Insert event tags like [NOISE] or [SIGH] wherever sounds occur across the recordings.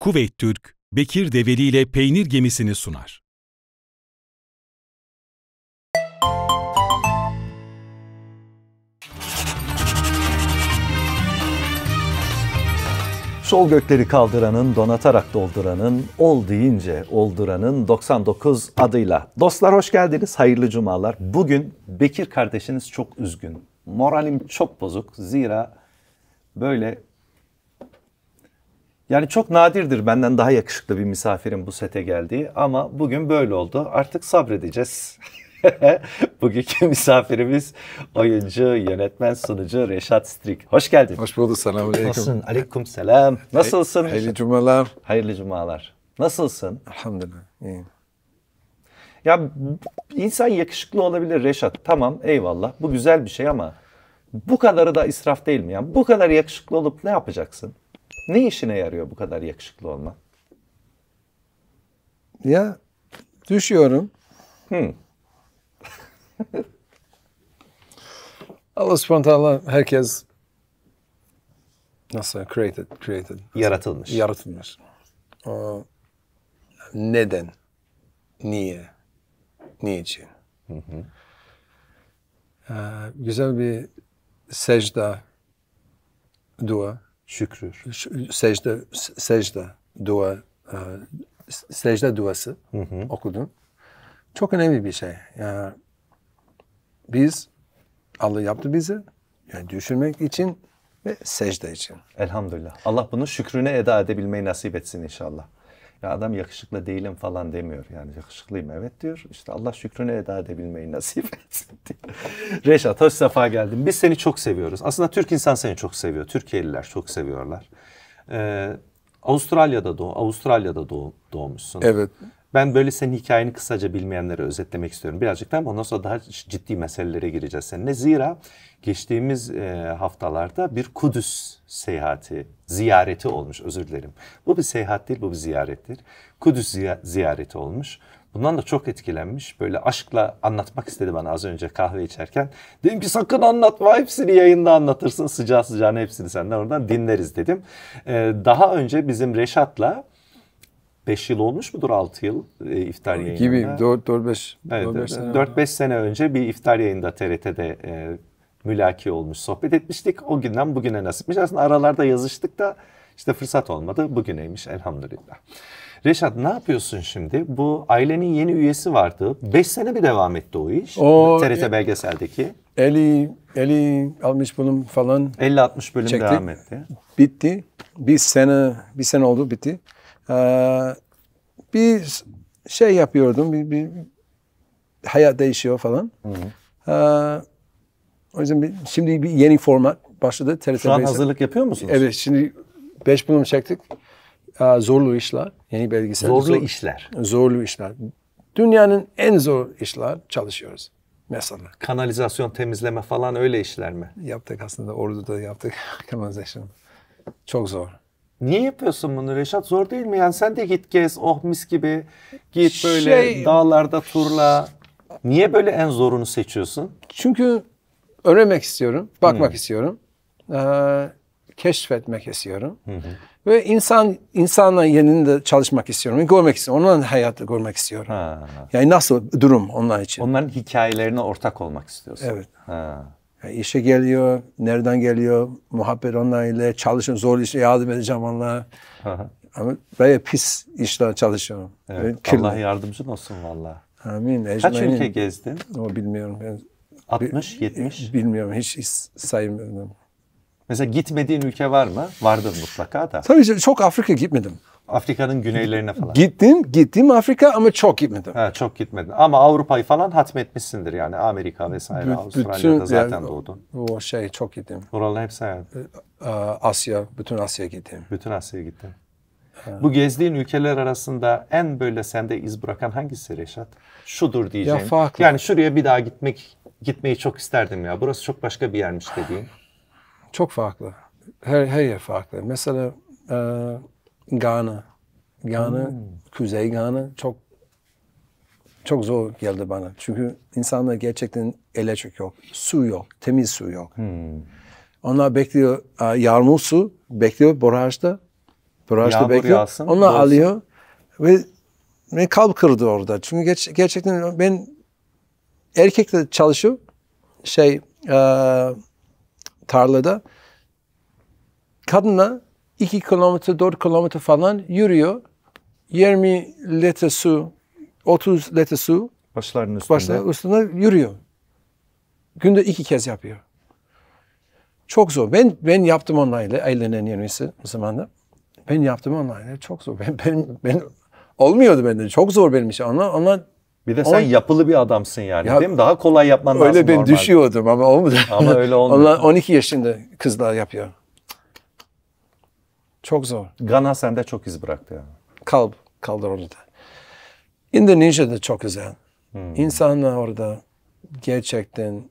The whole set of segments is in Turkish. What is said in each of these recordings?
Kuveyt Türk, Bekir Develi ile peynir gemisini sunar. Sol gökleri kaldıranın, donatarak dolduranın, ol deyince olduranın 99 adıyla. Dostlar hoş geldiniz, hayırlı cumalar. Bugün Bekir kardeşiniz çok üzgün. Moralim çok bozuk. Zira böyle yani çok nadirdir benden daha yakışıklı bir misafirin bu sete geldiği ama bugün böyle oldu. Artık sabredeceğiz. [LAUGHS] Bugünkü misafirimiz oyuncu, yönetmen, sunucu Reşat Strik. Hoş geldin. Hoş bulduk. Selamünaleyküm. Nasılsın? Aleyküm selam. Nasılsın? hayırlı cumalar. Hayırlı cumalar. Nasılsın? Elhamdülillah. İyiyim. Ya insan yakışıklı olabilir Reşat. Tamam eyvallah. Bu güzel bir şey ama bu kadarı da israf değil mi? Yani bu kadar yakışıklı olup ne yapacaksın? Ne işine yarıyor bu kadar yakışıklı olman? Ya düşüyorum. Hmm. [LAUGHS] Allah subhanahu herkes nasıl created, created. Yaratılmış. Yaratılmış. O, neden? Niye? Niçin? Hı hı. Ee, güzel bir secda dua Şükür. Secde, secde dua, e, secde duası hı hı. okudum. Çok önemli bir şey. Yani biz Allah yaptı bizi. Yani düşünmek için ve secde için. Elhamdülillah. Allah bunu şükrüne eda edebilmeyi nasip etsin inşallah. Ya adam yakışıklı değilim falan demiyor. Yani yakışıklıyım evet diyor. İşte Allah şükrünü eda edebilmeyi nasip etsin [LAUGHS] diyor. Reşat hoş sefa geldin. Biz seni çok seviyoruz. Aslında Türk insan seni çok seviyor. Türkiye'liler çok seviyorlar. Ee, Avustralya'da doğ, Avustralya'da doğ, doğmuşsun. Evet. Ben böyle senin hikayeni kısaca bilmeyenlere özetlemek istiyorum. Birazcık da ondan sonra daha ciddi meselelere gireceğiz seninle. Zira geçtiğimiz e, haftalarda bir Kudüs seyahati, ziyareti olmuş özür dilerim. Bu bir seyahat değil bu bir ziyarettir. Kudüs ziyareti olmuş. Bundan da çok etkilenmiş. Böyle aşkla anlatmak istedi bana az önce kahve içerken. Dedim ki sakın anlatma hepsini yayında anlatırsın. Sıcağı sıcağına hepsini senden oradan dinleriz dedim. Ee, daha önce bizim Reşat'la 5 yıl olmuş mudur 6 yıl e, iftar yayını? Gibi 4-5 evet, 4-5 sene, sene önce bir iftar yayında TRT'de e, mülaki olmuş sohbet etmiştik. O günden bugüne nasipmiş. Aslında aralarda yazıştık da işte fırsat olmadı. Bugüneymiş elhamdülillah. Reşat ne yapıyorsun şimdi? Bu ailenin yeni üyesi vardı. 5 sene mi devam etti o iş? O, TRT e, belgeseldeki. 50, 50, 60 bölüm falan. 50-60 bölüm çekti. devam etti. Bitti. Bir sene, bir sene oldu bitti. Ee, bir şey yapıyordum. Bir, bir hayat değişiyor falan. Hı hı. Ee, o yüzden bir, şimdi bir yeni format başladı. TRT Şu an Beyse. hazırlık yapıyor musunuz? Evet şimdi 5 bölüm çektik. Zorlu işler. Yeni belgesel. Zorlu zor, işler. Zorlu işler. Dünyanın en zor işler çalışıyoruz. Mesela. Kanalizasyon temizleme falan öyle işler mi? Yaptık aslında. Ordu'da yaptık [LAUGHS] kanalizasyon. Çok zor. Niye yapıyorsun bunu Reşat? Zor değil mi? Yani sen de git gez, oh mis gibi git şey, böyle dağlarda turla. Niye böyle en zorunu seçiyorsun? Çünkü öğrenmek istiyorum, bakmak hmm. istiyorum. Ee, keşfetmek istiyorum. Hı Ve insan insanla yeninde çalışmak istiyorum. Görmek istiyorum. Onların hayatı görmek istiyorum. Ha. Yani nasıl durum onlar için. Onların hikayelerine ortak olmak istiyorsun. Evet. Ha. E, işe geliyor, nereden geliyor, muhabbet onlarla, çalışın, zor işe yardım edeceğim onlara. Ama böyle pis işler çalışıyorum. Evet, Allah yardımcın olsun valla. Amin. Kaç ülke gezdin? O bilmiyorum. Ben, 60, 70? Bilmiyorum, hiç, hiç saymıyorum. Mesela gitmediğin ülke var mı? Vardır mutlaka da. Tabii çok Afrika gitmedim. Afrika'nın güneylerine falan. Gittim, gittim Afrika ama çok gitmedim. Ha, çok gitmedin. Ama Avrupa'yı falan hatmetmişsindir yani. Amerika vesaire, B- Avustralya'da zaten yani, doğdun. O şey çok gittim. Oralar hepsi hayatım. Ee, Asya, bütün Asya'ya gittim. Bütün Asya'ya gittim. Bu gezdiğin ülkeler arasında en böyle sende iz bırakan hangisi Reşat? Şudur diyeceğim. Ya farklı. Yani şuraya bir daha gitmek gitmeyi çok isterdim ya. Burası çok başka bir yermiş dediğin. Çok farklı. Her, her yer farklı. Mesela e, Ghana. Ghana, hmm. Kuzey Ghana çok çok zor geldi bana. Çünkü insanlar gerçekten elektrik yok, su yok, temiz su yok. Hmm. Onlar bekliyor yağmur su, bekliyor barajda. Barajda bekliyor. Yağsın, Onlar doğrusu. alıyor ve beni kalp kırdı orada. Çünkü ger- gerçekten ben erkekle çalışıp şey tarlada kadınla 2 kilometre, 4 kilometre falan yürüyor. 20 litre su, 30 litre su başlarının üstünde. Başlarının üstünde yürüyor. Günde iki kez yapıyor. Çok zor. Ben ben yaptım onlarla eğlenen yenisi o zaman da. Ben yaptım onlarla çok zor. [LAUGHS] Ben ben ben olmuyordu bende. Çok zor benim için. Onlar onlar bir de sen on... yapılı bir adamsın yani ya, değil mi? Daha kolay yapman öyle lazım Öyle ben normalde. düşüyordum ama olmadı. Ama öyle [LAUGHS] olmadı. onlar 12 yaşında kızlar yapıyor. Çok zor. Gana sende çok iz bıraktı yani. Kalb, kaldır orada. İndonezya'da çok güzel. Hmm. İnsanlar orada gerçekten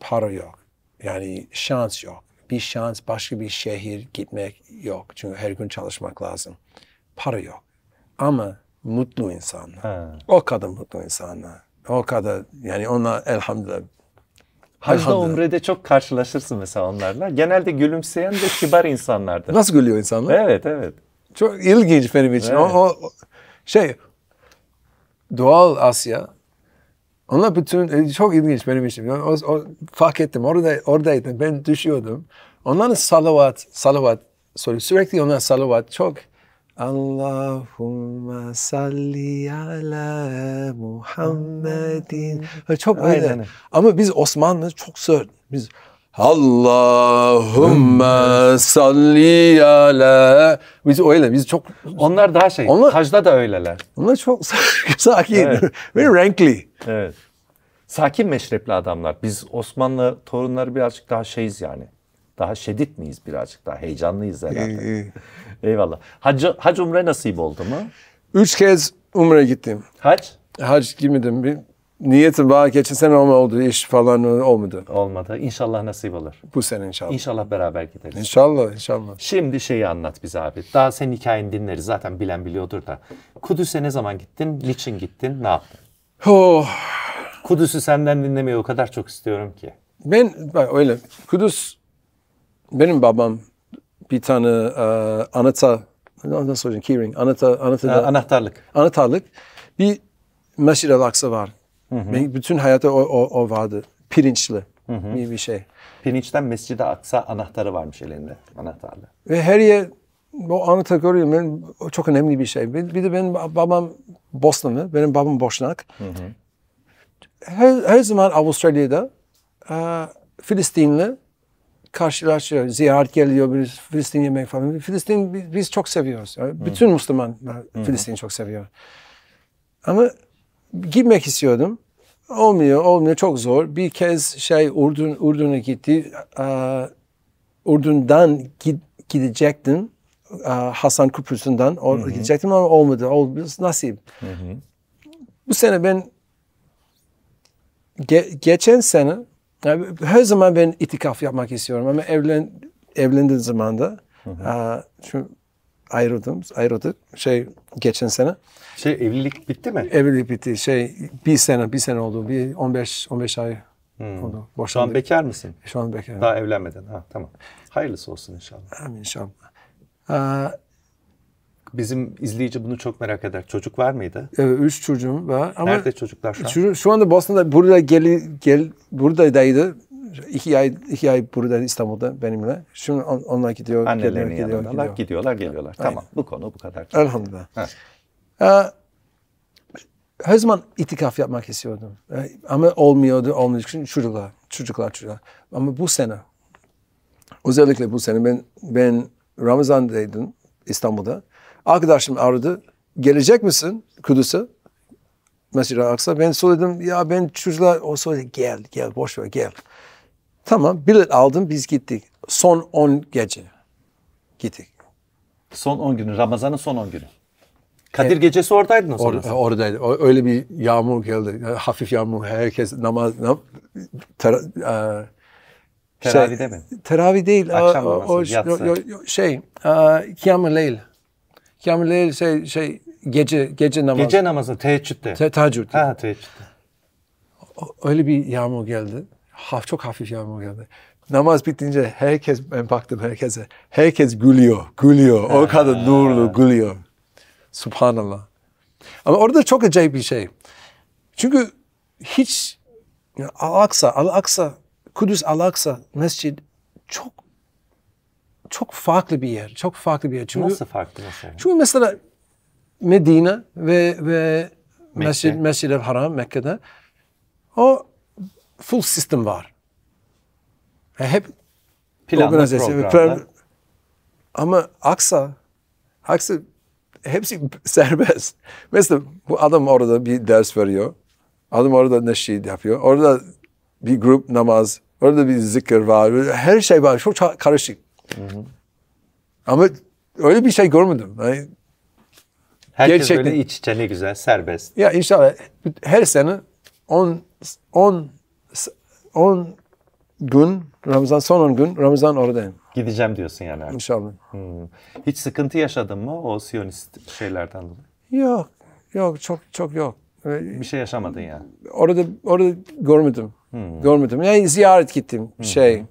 para yok. Yani şans yok. Bir şans başka bir şehir gitmek yok. Çünkü her gün çalışmak lazım. Para yok. Ama mutlu insanlar. Ha. O kadar mutlu insanlar. O kadar yani onlar elhamdülillah Hacda umrede çok karşılaşırsın mesela onlarla. Genelde gülümseyen de kibar insanlardır. Nasıl gülüyor insanlar? Evet evet. Çok ilginç benim için. Evet. O, o şey doğal Asya onlar bütün e, çok ilginç benim için. O, o, fark ettim orada oradaydım ben düşüyordum. Onların salavat salavat soruyor. Sürekli onlar salavat çok Allahumma salli ala Muhammedin. Çok öyle. Ama biz Osmanlı çok sör. Biz Allahumma hmm. salli ala. Biz öyle biz çok onlar daha şey. Onlar, Hacda da öyleler. Onlar çok [LAUGHS] sakin evet. ve renkli. Evet. Sakin meşrepli adamlar. Biz Osmanlı torunları birazcık daha şeyiz yani. Daha şedit miyiz birazcık daha heyecanlıyız herhalde. Eyvallah. Hac, hac umre nasip oldu mu? Üç kez umre gittim. Hac? Hac girmedim. Bir niyetim var. Geçen sene ama oldu. İş falan olmadı. Olmadı. İnşallah nasip olur. Bu sene inşallah. İnşallah beraber gideriz. İnşallah inşallah. Şimdi şeyi anlat bize abi. Daha senin hikayeni dinleriz. Zaten bilen biliyordur da. Kudüs'e ne zaman gittin? Niçin gittin? Ne yaptın? Oh. Kudüs'ü senden dinlemeyi o kadar çok istiyorum ki. Ben bak öyle. Kudüs benim babam bir tane e, anahtar nasıl söyleyeyim keyring anahtar anahtar e, anahtarlık anahtarlık bir Mescid-i Aksa var. Hı hı. bütün hayatı o, o, o vardı. Pirinçli hı hı. bir, bir şey. Pirinçten Mescid-i Aksa anahtarı varmış elinde anahtarlı. Ve her yer bu anahtar görüyorum ben o çok önemli bir şey. Bir, bir de benim babam Bosnalı, benim babam Boşnak. Hı hı. Her, her zaman Avustralya'da e, Filistinli karşılaşıyor. Ziyaret geliyor, bir Filistin yemek falan. Filistin biz çok seviyoruz. Yani bütün Hı. Müslümanlar Filistin'i çok seviyor. Ama gitmek istiyordum. Olmuyor, olmuyor. Çok zor. Bir kez şey Urdun, Urdun'a gitti. Ee, Urdun'dan gid, gidecektim. Ee, Hasan Kuprusun'dan orada gidecektim ama olmadı. Oldu. Nasip. Hı Bu sene ben ge, geçen sene yani her zaman ben itikaf yapmak istiyorum ama evlen evlendiğim zaman da şu ayrıldım, ayrıldık şey geçen sene. Şey evlilik bitti mi? Evlilik bitti. Şey bir sene, bir sene oldu. Bir 15 15 ay Hmm. Oldu. Şu an bekar mısın? Şu an bekar. Daha evlenmeden Ha tamam. Hayırlısı olsun inşallah. Amin inşallah. Aa, Bizim izleyici bunu çok merak eder. Çocuk var mıydı? Evet, üç çocuğum var. Ama Nerede çocuklar şu an? Çocuğum, şu anda Boston'da burada gel, gel buradaydı. İki ay, iki ay burada İstanbul'da benimle. Şimdi on, onlar gidiyor. Annelerinin gidiyor, Gidiyor. Gidiyorlar, geliyorlar. Aynen. Tamam. Bu konu bu kadar. Elhamdülillah. Ee, her zaman itikaf yapmak istiyordum. Ama olmuyordu, olmadığı için çocuklar, çocuklar, çocuklar. Ama bu sene, özellikle bu sene ben ben Ramazan'daydım İstanbul'da. Arkadaşım aradı. Gelecek misin Kudüs'e? Mescid-i Aksa. Ben söyledim ya ben çocuklar o söyledi gel gel boş ver gel. Tamam bilet aldım biz gittik. Son 10 gece gittik. Son 10 günü Ramazan'ın son 10 günü. Kadir evet. gecesi oradaydın o zaman. Or, oradaydı. O, öyle bir yağmur geldi. Hafif yağmur. Herkes namaz... Nam, ter, a, e, Teravide şey, mi? Teravih değil. Akşam namazı, o, o, yatsı. Şey, e, Kiyam-ı Leyl. Kamil şey, şey gece gece namazı. Gece namazı teheccüde. Te, teheccüde. Ha teheccüde. Öyle bir yağmur geldi. Haf, çok hafif yağmur geldi. Namaz bitince herkes, ben baktım herkese, herkes gülüyor, gülüyor. O kadar nurlu gülüyor. Subhanallah. Ama orada çok acayip bir şey. Çünkü hiç yani Al-Aksa, Al-Aksa, Kudüs Al-Aksa mescid çok çok farklı bir yer. Çok farklı bir yer. Çünkü, Nasıl farklı mesela? Çünkü mesela Medine ve ve Mescid, Mescid-i Haram Mekke'de o full sistem var. Yani e, hep Planlı Programlar. Ama Aksa, Aksa hepsi [LAUGHS] serbest. Mesela bu adam orada bir ders veriyor. Adam orada neşid yapıyor. Orada bir grup namaz, orada bir zikir var. Her şey var. Çok karışık. Hı hı. Ama öyle bir şey görmedim. Yani Herkes gerçekten, böyle iç içe ne güzel, serbest. Ya inşallah her sene 10 10 10 gün Ramazan son 10 gün Ramazan oradayım. Gideceğim diyorsun yani artık. İnşallah. Hmm. Hiç sıkıntı yaşadın mı o Siyonist şeylerden dolayı? Yok. Yok çok çok yok. Ee, bir şey yaşamadın ya? Orada orada görmedim. Hmm. Görmedim. Yani ziyaret gittim bir hmm. şey.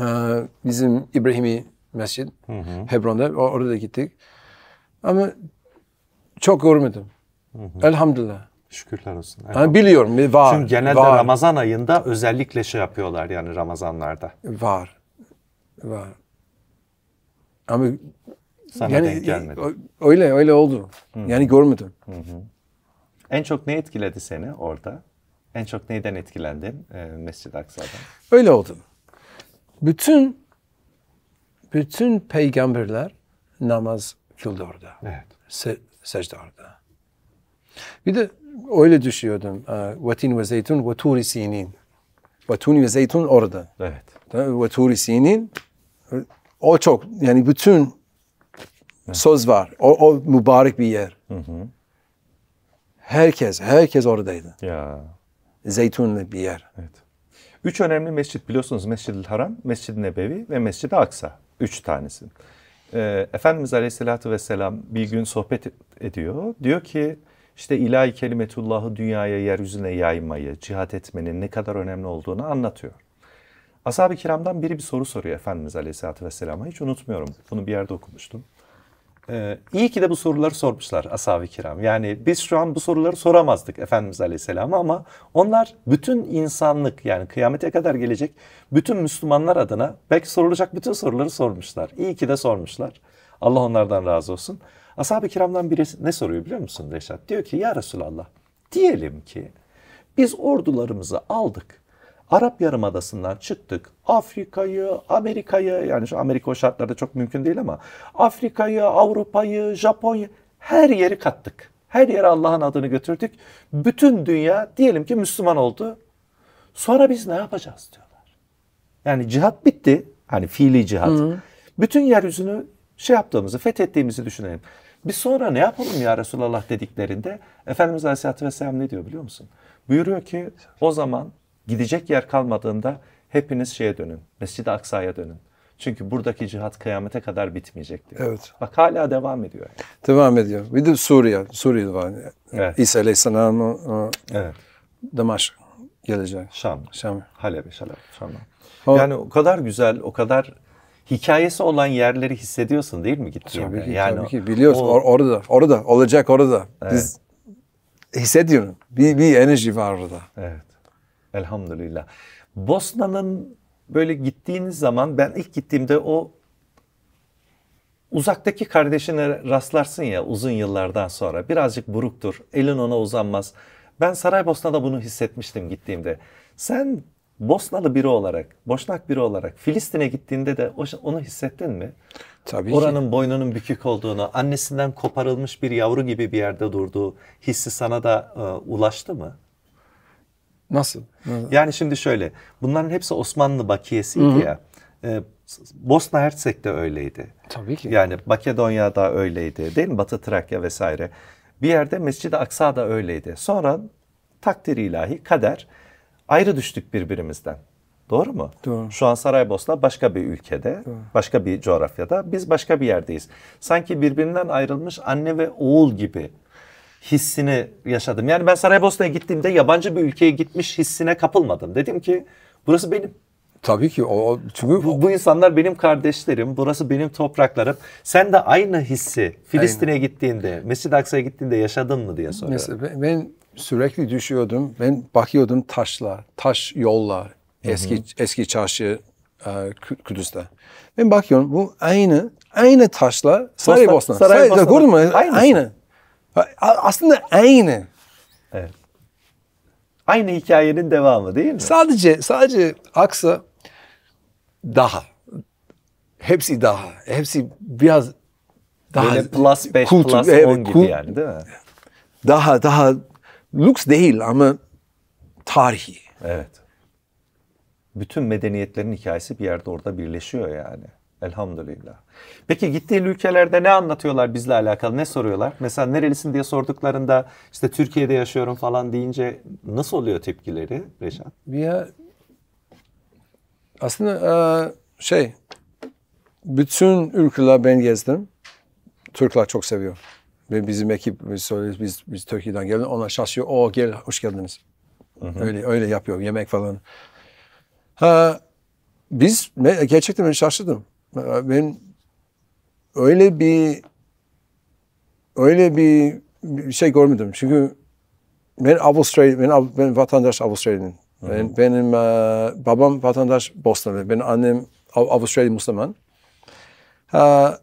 Ee, bizim İbrahimi Mescid hı hı. Hebron'da orada gittik. Ama çok görmedim. Hı hı. Elhamdülillah. Şükürler olsun. Yani biliyorum var. Çünkü genelde var. Ramazan ayında özellikle şey yapıyorlar yani Ramazanlarda. Var. Var. Ama sana yani, denk gelmedi. Öyle öyle oldu. Hı. Yani görmedim. Hı hı. En çok ne etkiledi seni orada? En çok neyden etkilendin e, mescid Aksa'dan? Öyle oldu. Bütün bütün peygamberler namaz kıldı orada. Evet. Se secde orada. Bir de öyle düşünüyordum, ee, Vetin ve zeytun ve turi sinin. Ve ve zeytun orada. Evet. Ve turi sinin o çok yani bütün evet. söz var. O, o mübarek bir yer. Hı hı. Herkes, herkes oradaydı. Ya. Zeytunlu bir yer. Evet. Üç önemli mescit biliyorsunuz Mescid-i Haram, Mescid-i Nebevi ve Mescid-i Aksa. Üç tanesi. E, Efendimiz Aleyhisselatü Vesselam bir gün sohbet ediyor. Diyor ki işte ilahi kelimetullahı dünyaya, yeryüzüne yaymayı, cihat etmenin ne kadar önemli olduğunu anlatıyor. Ashab-ı kiramdan biri bir soru soruyor Efendimiz Aleyhisselatü Vesselam'a. Hiç unutmuyorum. Bunu bir yerde okumuştum. Ee, iyi ki de bu soruları sormuşlar ashab-ı kiram. Yani biz şu an bu soruları soramazdık Efendimiz Aleyhisselam'a ama onlar bütün insanlık yani kıyamete kadar gelecek bütün Müslümanlar adına belki sorulacak bütün soruları sormuşlar. İyi ki de sormuşlar. Allah onlardan razı olsun. Ashab-ı kiramdan biri ne soruyor biliyor musun Reşat? Diyor ki ya Resulallah diyelim ki biz ordularımızı aldık Arap Yarımadası'ndan çıktık. Afrika'yı, Amerika'yı yani şu Amerika o şartlarda çok mümkün değil ama Afrika'yı, Avrupa'yı, Japonya her yeri kattık. Her yere Allah'ın adını götürdük. Bütün dünya diyelim ki Müslüman oldu. Sonra biz ne yapacağız diyorlar. Yani cihat bitti. Hani fiili cihat. Hı. Bütün yeryüzünü şey yaptığımızı, fethettiğimizi düşünelim. Biz sonra ne yapalım ya Resulallah dediklerinde Efendimiz Aleyhisselatü Vesselam ne diyor biliyor musun? Buyuruyor ki o zaman Gidecek yer kalmadığında hepiniz şeye dönün. Mescid-i Aksa'ya dönün. Çünkü buradaki cihat kıyamete kadar bitmeyecek diyor. Evet. Bak hala devam ediyor. Yani. Devam ediyor. Bir de Suriye. Suriye var. Evet. İsa Aleyhisselam'ın e, evet. Damaşk gelecek. Şam. Şam. Halep, Şalep, Şam. O, yani o kadar güzel, o kadar hikayesi olan yerleri hissediyorsun değil mi gittiğinde? Tabii ki, yani tabii ki. biliyorsun o, orada, orada olacak orada. Evet. Biz hissediyorum. Bir, bir enerji var orada. Evet. Elhamdülillah. Bosna'nın böyle gittiğiniz zaman ben ilk gittiğimde o uzaktaki kardeşine rastlarsın ya uzun yıllardan sonra birazcık buruktur. Elin ona uzanmaz. Ben Saraybosna'da bunu hissetmiştim gittiğimde. Sen Bosnalı biri olarak, Boşnak biri olarak Filistin'e gittiğinde de onu hissettin mi? Tabii Oranın ki. boynunun bükük olduğunu, annesinden koparılmış bir yavru gibi bir yerde durduğu hissi sana da e, ulaştı mı? Nasıl? Yani şimdi şöyle. Bunların hepsi Osmanlı bakiyesiydi Hı-hı. ya. E, Bosna Hersek de öyleydi. Tabii ki. Yani Makedonya da öyleydi değil mi? Batı Trakya vesaire. Bir yerde Mescid-i Aksa da öyleydi. Sonra takdir ilahi kader ayrı düştük birbirimizden. Doğru mu? Doğru. Şu an Saraybosna başka bir ülkede, Doğru. başka bir coğrafyada. Biz başka bir yerdeyiz. Sanki birbirinden ayrılmış anne ve oğul gibi hissini yaşadım. Yani ben Saraybosna'ya gittiğimde yabancı bir ülkeye gitmiş hissine kapılmadım. Dedim ki burası benim. Tabii ki o çünkü bu, bu insanlar benim kardeşlerim, burası benim topraklarım. Sen de aynı hissi Filistin'e gittiğinde, Mescid-i Aksa'ya gittiğinde yaşadın mı diye soruyorum. Mesela ben sürekli düşüyordum. Ben bakıyordum taşla, taş yolla eski Hı-hı. eski çarşı e, Kudüs'te. Ben bakıyorum bu aynı aynı taşla Saraybosna. Saraybosna. Saraybosna. Gördün mü? Aynı. Aslında aynı. Evet. Aynı hikayenin devamı değil mi? Sadece sadece aksa daha. Hepsi daha. Hepsi biraz daha Böyle plus 5 kultu, plus 10 evet, gibi kul, yani değil mi? Daha daha lüks değil ama tarihi. Evet. Bütün medeniyetlerin hikayesi bir yerde orada birleşiyor yani. Elhamdülillah. Peki gittiği ülkelerde ne anlatıyorlar bizle alakalı? Ne soruyorlar? Mesela nerelisin diye sorduklarında işte Türkiye'de yaşıyorum falan deyince nasıl oluyor tepkileri Reşat? Ya aslında e, şey bütün ülkeler ben gezdim. Türkler çok seviyor. Ve bizim ekip biz söylüyoruz biz, biz Türkiye'den geldik. ona şaşıyor. O gel hoş geldiniz. Hı hı. Öyle öyle yapıyor yemek falan. Ha, biz gerçekten ben şaşırdım ben öyle bir öyle bir, bir şey görmedim. Çünkü ben Avustralya, ben, ben vatandaş Avustralya'nın. Ben, benim uh, babam vatandaş Bosnalı. Ben annem Avustralya Müslüman. Uh,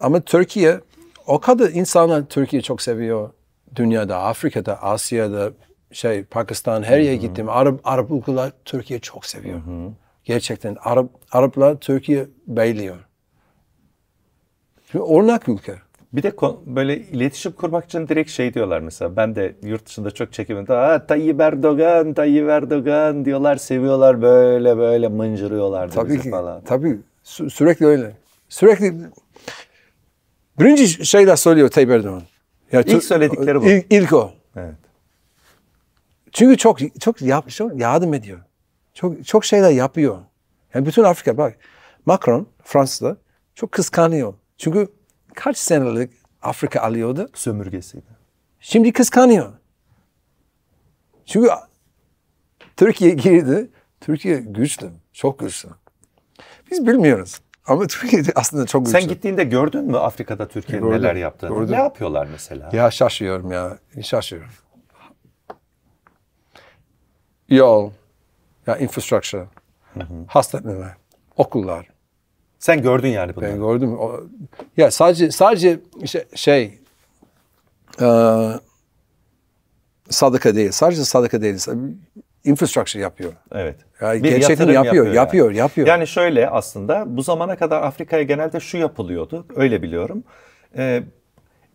ama Türkiye, o kadar insanlar Türkiye çok seviyor. Dünyada, Afrika'da, Asya'da, şey Pakistan her yere gittim. Arap Arap ülkeler Türkiye çok seviyor. Hı hı. Gerçekten Arap Araplar Türkiye bayılıyor. Çünkü ornak ülke. Bir de böyle iletişim kurmak için direkt şey diyorlar mesela. Ben de yurt dışında çok çekimimde ha Tayyip Erdoğan, Tayyip Erdoğan diyorlar, seviyorlar böyle böyle mıncırıyorlar tabii ki, falan. Tabii Sü- sürekli öyle. Sürekli birinci şey de söylüyor Tayyip Erdoğan. Ya ilk söyledikleri bu. İlk, ilk o. Evet. Çünkü çok çok yap, yardım ediyor. Çok çok şeyler yapıyor. Yani bütün Afrika bak Macron Fransa'da çok kıskanıyor. Çünkü kaç senelik Afrika alıyordu? Sömürgesiydi. Şimdi kıskanıyor. Çünkü Türkiye girdi. Türkiye güçlü. Çok güçlü. Biz bilmiyoruz. Ama Türkiye aslında çok güçlü. Sen gittiğinde gördün mü Afrika'da Türkiye'nin neler yaptığını? Gördüm. Ne yapıyorlar mesela? Ya şaşıyorum ya. Şaşıyorum. Yol, yani infrastructure, hastaneler, okullar. Sen gördün yani bunu Ben gördüm. O, ya sadece sadece işte şey e, sadaka değil. Sadece sadaka değil. Infrastructure yapıyor. Evet. Yani bir gerçekten yapıyor, yapıyor, yani. yapıyor, yapıyor. Yani şöyle aslında bu zamana kadar Afrika'ya genelde şu yapılıyordu. Öyle biliyorum. Ee,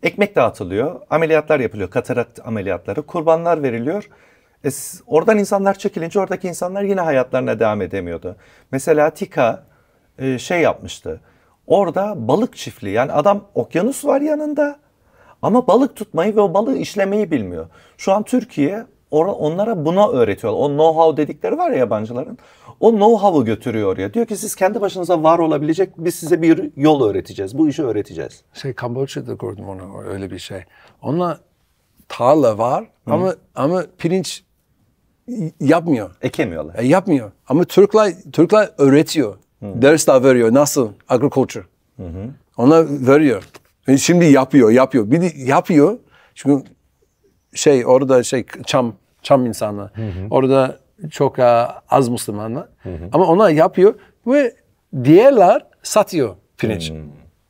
ekmek dağıtılıyor, ameliyatlar yapılıyor, katarakt ameliyatları, kurbanlar veriliyor. E, oradan insanlar çekilince oradaki insanlar yine hayatlarına devam edemiyordu. Mesela Tika e, şey yapmıştı. Orada balık çiftliği yani adam okyanus var yanında ama balık tutmayı ve o balığı işlemeyi bilmiyor. Şu an Türkiye onlara buna öğretiyor. O know-how dedikleri var ya yabancıların. O know-how'u götürüyor ya. Diyor ki siz kendi başınıza var olabilecek biz size bir yol öğreteceğiz. Bu işi öğreteceğiz. Şey Kamboçya'da gördüm onu öyle bir şey. Onunla tarla var ama Hı. ama pirinç yapmıyor. Ekemiyorlar. E, yapmıyor. Ama Türkler Türkler öğretiyor. Hı. Hmm. Ders de veriyor. Nasıl? Agriculture. Hı hı. Ona veriyor. E, şimdi yapıyor, yapıyor. Bir de yapıyor. Çünkü şey orada şey çam çam insanlar. Hı hı. Orada çok e, az Müslümanlar. Hı hı. Ama ona yapıyor ve diğerler satıyor pirinç. hı. Hmm.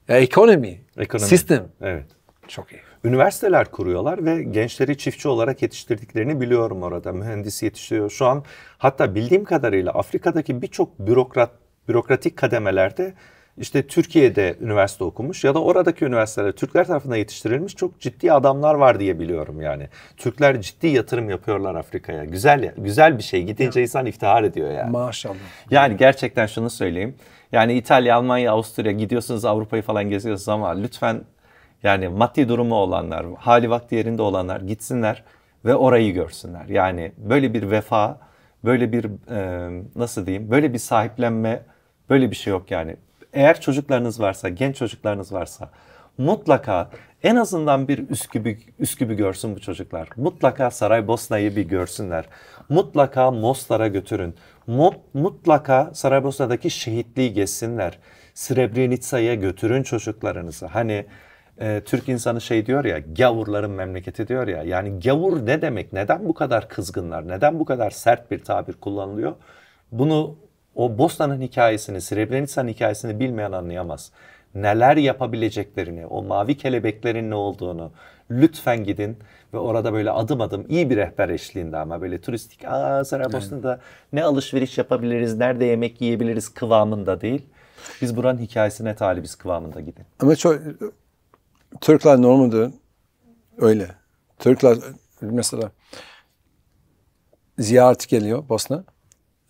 E, ekonomi, ekonomi, sistem. Evet. Çok iyi üniversiteler kuruyorlar ve gençleri çiftçi olarak yetiştirdiklerini biliyorum orada. Mühendis yetiştiriyor. Şu an hatta bildiğim kadarıyla Afrika'daki birçok bürokrat bürokratik kademelerde işte Türkiye'de üniversite okumuş ya da oradaki üniversitelerde Türkler tarafından yetiştirilmiş çok ciddi adamlar var diye biliyorum yani. Türkler ciddi yatırım yapıyorlar Afrika'ya. Güzel güzel bir şey. Gidince evet. insan iftihar ediyor yani. Maşallah. Yani gerçekten şunu söyleyeyim. Yani İtalya, Almanya, Avusturya gidiyorsunuz Avrupa'yı falan geziyorsunuz ama lütfen yani maddi durumu olanlar, hali vakti yerinde olanlar gitsinler ve orayı görsünler. Yani böyle bir vefa, böyle bir e, nasıl diyeyim, böyle bir sahiplenme, böyle bir şey yok yani. Eğer çocuklarınız varsa, genç çocuklarınız varsa mutlaka en azından bir Üsküp'ü Üsküp'ü görsün bu çocuklar. Mutlaka Saraybosna'yı bir görsünler. Mutlaka Mostar'a götürün. mutlaka Saraybosna'daki şehitliği gezsinler. Srebrenica'ya götürün çocuklarınızı. Hani e, Türk insanı şey diyor ya gavurların memleketi diyor ya yani gavur ne demek neden bu kadar kızgınlar neden bu kadar sert bir tabir kullanılıyor bunu o Bosna'nın hikayesini Srebrenica'nın hikayesini bilmeyen anlayamaz. Neler yapabileceklerini o mavi kelebeklerin ne olduğunu lütfen gidin ve orada böyle adım adım iyi bir rehber eşliğinde ama böyle turistik aa Saraybosna'da yani. ne alışveriş yapabiliriz nerede yemek yiyebiliriz kıvamında değil. Biz buranın hikayesine talibiz kıvamında gidin. Ama çok Türkler normalde öyle. Türkler mesela ziyaret geliyor Bosna.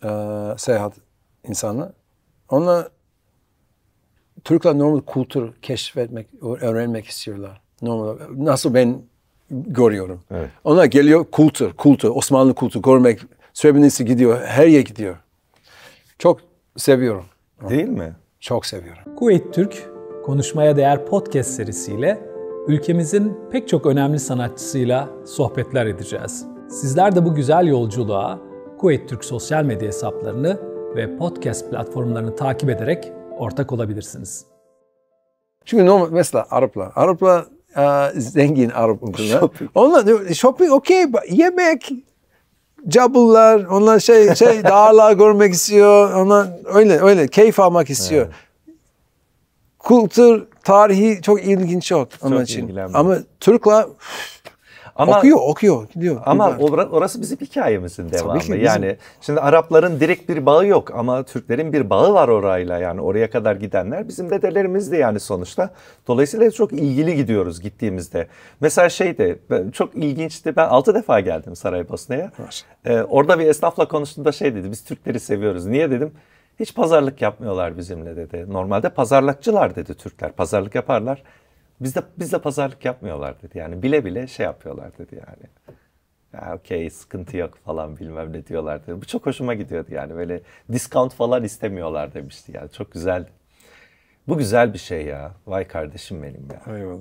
E, seyahat insanla. Onlar Türkler normal kültür keşfetmek, öğrenmek istiyorlar. Normal nasıl ben görüyorum. Evet. Onlar geliyor kültür, kültür, Osmanlı kültür görmek. Srebrenica'sı gidiyor, her yere gidiyor. Çok seviyorum. Değil mi? Çok seviyorum. Kuveyt Türk Konuşmaya Değer podcast serisiyle ülkemizin pek çok önemli sanatçısıyla sohbetler edeceğiz. Sizler de bu güzel yolculuğa Kuveyt Türk sosyal medya hesaplarını ve podcast platformlarını takip ederek ortak olabilirsiniz. Çünkü normal mesela Araplar. Araplar uh, e, zengin Arap ülkeler. Onlar shopping okey yemek cabullar onlar şey şey [LAUGHS] dağlar görmek istiyor. Onlar öyle öyle keyif almak istiyor. Evet kültür, tarihi çok ilginç yok onun çok için. Ama Türk'la ama, okuyor, okuyor, gidiyor. Ama gidiyor. orası bizim hikayemizin devamı. Tabii ki bizim. Yani şimdi Arapların direkt bir bağı yok ama Türklerin bir bağı var orayla. Yani oraya kadar gidenler bizim dedelerimizdi yani sonuçta. Dolayısıyla çok ilgili gidiyoruz gittiğimizde. Mesela şey de çok ilginçti. Ben 6 defa geldim Saraybosna'ya. Ee, orada bir esnafla konuştuğumda şey dedi. Biz Türkleri seviyoruz. Niye dedim? Hiç pazarlık yapmıyorlar bizimle dedi. Normalde pazarlıkçılar dedi Türkler. Pazarlık yaparlar. Bizde bizle pazarlık yapmıyorlar dedi. Yani bile bile şey yapıyorlar dedi yani. Ya okey sıkıntı yok falan bilmem ne diyorlar dedi. Bu çok hoşuma gidiyordu yani. Böyle discount falan istemiyorlar demişti yani. Çok güzel. Bu güzel bir şey ya. Vay kardeşim benim ya. Eyvallah.